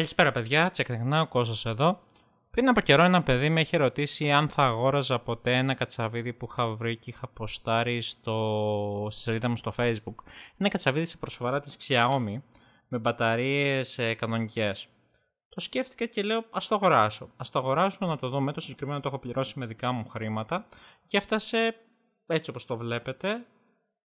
Καλησπέρα παιδιά, τσεκνινά ο Κώστας εδώ. Πριν από καιρό ένα παιδί με είχε ρωτήσει αν θα αγόραζα ποτέ ένα κατσαβίδι που είχα βρει και είχα ποστάρει στο... στη σελίδα μου στο facebook. Ένα κατσαβίδι σε προσφορά της Xiaomi με μπαταρίες ε, κανονικές. Το σκέφτηκα και λέω ας το αγοράσω. Ας το αγοράσω να το δω με το συγκεκριμένο το έχω πληρώσει με δικά μου χρήματα και έφτασε έτσι όπως το βλέπετε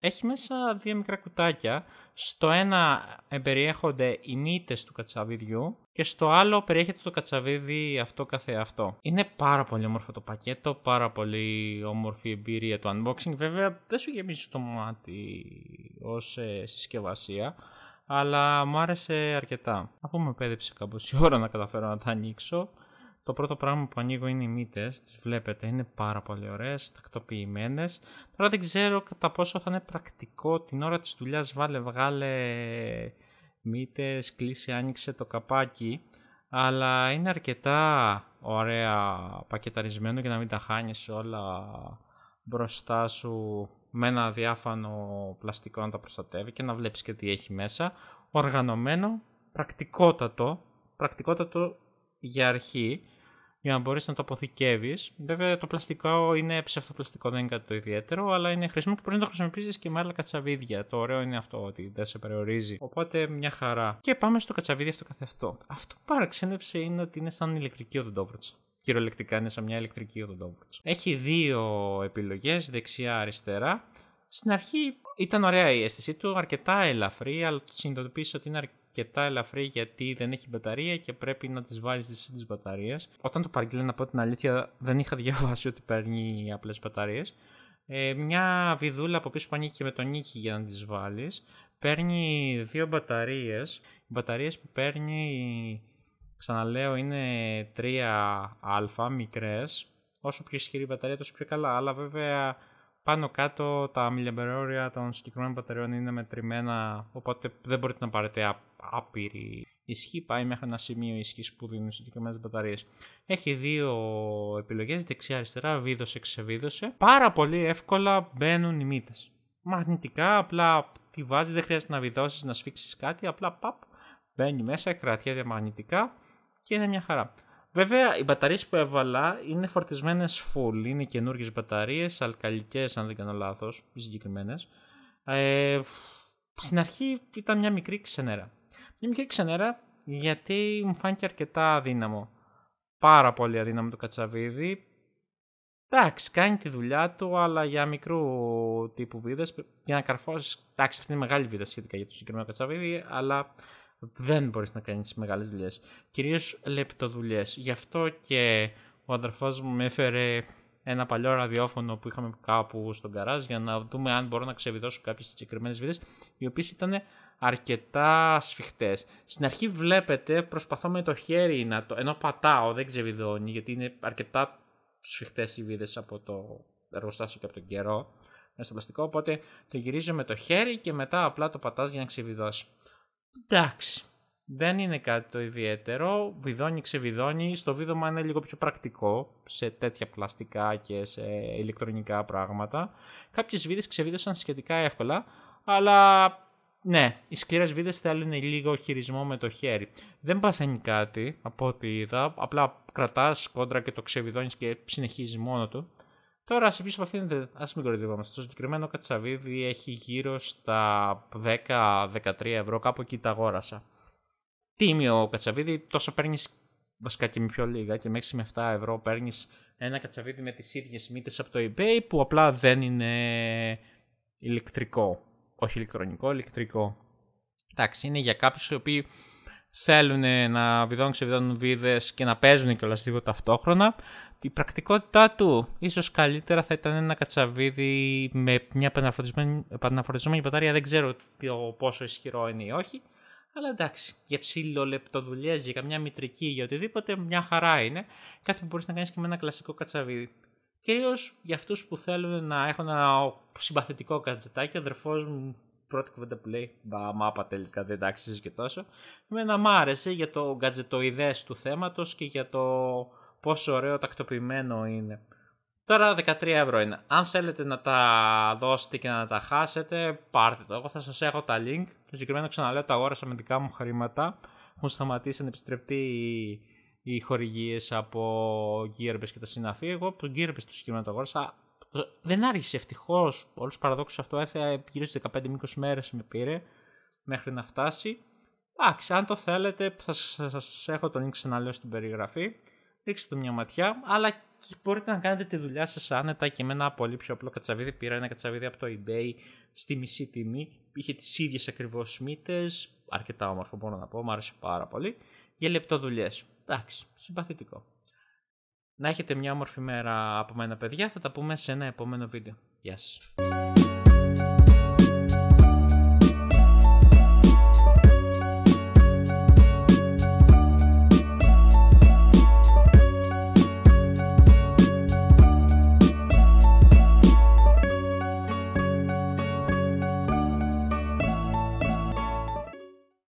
έχει μέσα δύο μικρά κουτάκια. Στο ένα περιέχονται οι μύτες του κατσαβιδιού και στο άλλο περιέχεται το κατσαβίδι αυτό αυτό. Είναι πάρα πολύ όμορφο το πακέτο, πάρα πολύ όμορφη εμπειρία του unboxing. Βέβαια δεν σου γεμίζει το μάτι ως ε, συσκευασία, αλλά μου άρεσε αρκετά. Αφού με πέδεψε κάπως η ώρα να καταφέρω να τα ανοίξω, το πρώτο πράγμα που ανοίγω είναι οι μύτες. Τις βλέπετε, είναι πάρα πολύ ωραίες, τακτοποιημένες. Τώρα δεν ξέρω κατά πόσο θα είναι πρακτικό την ώρα της δουλειάς. Βάλε, βγάλε μύτες, κλείσει, άνοιξε το καπάκι. Αλλά είναι αρκετά ωραία πακεταρισμένο για να μην τα χάνεις όλα μπροστά σου με ένα διάφανο πλαστικό να τα προστατεύει και να βλέπεις και τι έχει μέσα. Οργανωμένο, πρακτικότατο, πρακτικότατο για αρχή για να μπορείς να το αποθηκεύεις, Βέβαια το πλαστικό είναι ψευτοπλαστικό, δεν είναι κάτι το ιδιαίτερο, αλλά είναι χρήσιμο και μπορείς να το χρησιμοποιήσεις και με άλλα κατσαβίδια. Το ωραίο είναι αυτό ότι δεν σε περιορίζει. Οπότε μια χαρά. Και πάμε στο κατσαβίδι αυτό καθεαυτό. Αυτό που παραξένεψε είναι ότι είναι σαν ηλεκτρική οδοντόβρουτσα. κυριολεκτικά είναι σαν μια ηλεκτρικη οδοντοβρουτσα οδοντόβουρτσα. Έχει επιλογέ, επιλογές, δεξιά-αριστερά. Στην αρχή ήταν ωραία η αίσθησή του, αρκετά ελαφρύ, αλλά συνειδητοποίησε ότι είναι αρκετά ελαφρύ γιατί δεν έχει μπαταρία και πρέπει να τις βάλει εσύ τη μπαταρίες. Όταν το παραγγείλα να πω την αλήθεια δεν είχα διαβάσει ότι παίρνει απλές μπαταρίες. Ε, μια βιδούλα από πίσω που ανήκει με τον νίκη για να τις βάλεις. Παίρνει δύο μπαταρίες. Οι μπαταρίες που παίρνει, ξαναλέω, είναι αλφα μικρές Όσο πιο ισχυρή η μπαταρία τόσο πιο καλά. Αλλά βέβαια πάνω κάτω τα μιλιαμπερόρια των συγκεκριμένων μπαταριών είναι μετρημένα, οπότε δεν μπορείτε να πάρετε άπειρη ισχύ. Πάει μέχρι ένα σημείο ισχύς που δίνουν συγκεκριμένες μπαταρίες. Έχει δύο επιλογές, δεξιά-αριστερά, βίδωσε, ξεβίδωσε. Πάρα πολύ εύκολα μπαίνουν οι μύτες. Μαγνητικά, απλά τη βάζεις, δεν χρειάζεται να βιδώσεις, να σφίξεις κάτι, απλά παπ, μπαίνει μέσα, κρατιέται μαγνητικά και είναι μια χαρά. Βέβαια, οι μπαταρίες που έβαλα είναι φορτισμένες full. Είναι καινούργιες μπαταρίες, αλκαλικές, αν δεν κάνω λάθος, συγκεκριμένες. Ε, στην αρχή ήταν μια μικρή ξενέρα. Μια μικρή ξενέρα γιατί μου φάνηκε αρκετά αδύναμο. Πάρα πολύ αδύναμο το κατσαβίδι. Εντάξει, κάνει τη δουλειά του, αλλά για μικρού τύπου βίδες. Για να καρφώσεις. Εντάξει, αυτή είναι μεγάλη βίδα σχετικά για το συγκεκριμένο κατσαβίδι, αλλά δεν μπορείς να κάνεις μεγάλες δουλειές. Κυρίως λεπτοδουλειές. Γι' αυτό και ο αδερφός μου με έφερε ένα παλιό ραδιόφωνο που είχαμε κάπου στον καράζ για να δούμε αν μπορώ να ξεβιδώσω κάποιες συγκεκριμένες βίδες οι οποίες ήταν αρκετά σφιχτές. Στην αρχή βλέπετε προσπαθώ με το χέρι να το... ενώ πατάω δεν ξεβιδώνει γιατί είναι αρκετά σφιχτές οι βίδες από το εργοστάσιο και από τον καιρό μέσα στο πλαστικό οπότε το γυρίζω με το χέρι και μετά απλά το πατάς για να ξεβιδώσει. Εντάξει. Δεν είναι κάτι το ιδιαίτερο. Βιδώνει, ξεβιδώνει. Στο βίδωμα είναι λίγο πιο πρακτικό σε τέτοια πλαστικά και σε ηλεκτρονικά πράγματα. Κάποιες βίδες ξεβίδωσαν σχετικά εύκολα, αλλά ναι, οι σκληρέ βίδες θέλουν λίγο χειρισμό με το χέρι. Δεν παθαίνει κάτι από ό,τι είδα. Απλά κρατάς κόντρα και το ξεβιδώνεις και συνεχίζεις μόνο του. Τώρα, σε πίσω από ας μην κοροϊδευόμαστε. Το συγκεκριμένο κατσαβίδι έχει γύρω στα 10-13 ευρώ, κάπου εκεί τα αγόρασα. Τίμιο κατσαβίδι, τόσο παίρνεις βασικά και με πιο λίγα και μέχρι με 7 ευρώ παίρνεις ένα κατσαβίδι με τις ίδιες μύτες από το eBay που απλά δεν είναι ηλεκτρικό. Όχι ηλεκτρονικό, ηλεκτρικό. Εντάξει, είναι για κάποιους οι οποίοι θέλουν να βιδώνουν ξεβιδώνουν βίδες και να παίζουν όλα λίγο ταυτόχρονα. Η πρακτικότητά του ίσως καλύτερα θα ήταν ένα κατσαβίδι με μια επαναφορτισμένη μπαταρία. Δεν ξέρω πόσο ισχυρό είναι ή όχι. Αλλά εντάξει, για ψήλο λεπτοδουλειέ, για καμιά μητρική, για οτιδήποτε, μια χαρά είναι. Κάτι που μπορείς να κάνεις και με ένα κλασικό κατσαβίδι. Κυρίως για αυτούς που θέλουν να έχουν ένα συμπαθητικό κατζετάκι, ο αδερφός μου πρώτη κουβέντα που λέει «Μπα, μάπα τελικά δεν τα αξίζει και τόσο». Εμένα μ' άρεσε για το γκατζετοειδές του θέματος και για το πόσο ωραίο τακτοποιημένο είναι. Τώρα 13 ευρώ είναι. Αν θέλετε να τα δώσετε και να τα χάσετε, πάρτε το. Εγώ θα σας έχω τα link. το συγκεκριμένο ξαναλέω, τα αγόρασα με δικά μου χρήματα. Μου σταματήσει να οι, οι χορηγίες από Gearbest και τα συναφή. Εγώ από τον Gearbest του συγκεκριμένου το αγόρασα δεν άργησε ευτυχώ. Όλου του παραδόξους αυτό έρθε ε, γύρω στις 15-20 μέρες με πήρε μέχρι να φτάσει. Εντάξει, αν το θέλετε, θα σας έχω τον link ξαναλέω στην περιγραφή. Ρίξτε το μια ματιά, αλλά και μπορείτε να κάνετε τη δουλειά σας άνετα και με ένα πολύ πιο απλό κατσαβίδι. Πήρα ένα κατσαβίδι από το eBay στη μισή τιμή. Είχε τις ίδιες ακριβώς μύτες. Αρκετά όμορφο, μπορώ να πω, μου άρεσε πάρα πολύ. Για λεπτό δουλειές. Εντάξει, συμπαθητικό. Να έχετε μια όμορφη μέρα από μένα παιδιά, θα τα πούμε σε ένα επόμενο βίντεο. Γεια σας.